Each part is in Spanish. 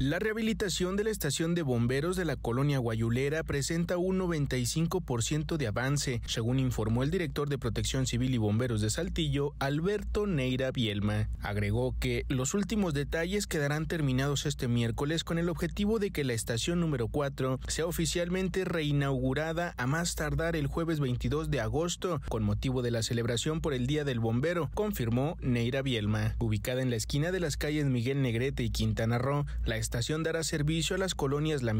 La rehabilitación de la estación de bomberos de la colonia Guayulera presenta un 95% de avance, según informó el director de Protección Civil y Bomberos de Saltillo, Alberto Neira Bielma. Agregó que los últimos detalles quedarán terminados este miércoles con el objetivo de que la estación número 4 sea oficialmente reinaugurada a más tardar el jueves 22 de agosto, con motivo de la celebración por el Día del Bombero, confirmó Neira Bielma. Ubicada en la esquina de las calles Miguel Negrete y Quintana Roo, la estación dará servicio a las colonias La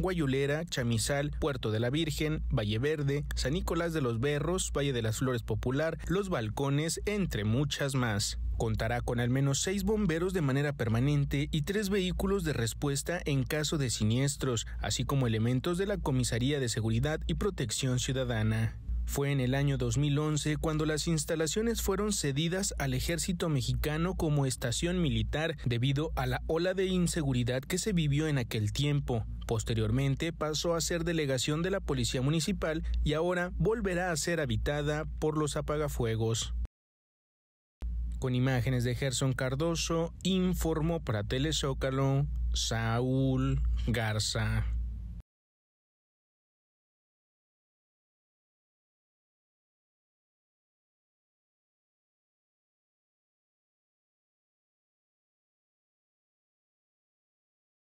Guayulera, Chamizal, Puerto de la Virgen, Valle Verde, San Nicolás de los Berros, Valle de las Flores Popular, Los Balcones, entre muchas más. Contará con al menos seis bomberos de manera permanente y tres vehículos de respuesta en caso de siniestros, así como elementos de la Comisaría de Seguridad y Protección Ciudadana. Fue en el año 2011 cuando las instalaciones fueron cedidas al ejército mexicano como estación militar debido a la ola de inseguridad que se vivió en aquel tiempo. Posteriormente pasó a ser delegación de la Policía Municipal y ahora volverá a ser habitada por los apagafuegos. Con imágenes de Gerson Cardoso, informó para Telezócalo Saúl Garza.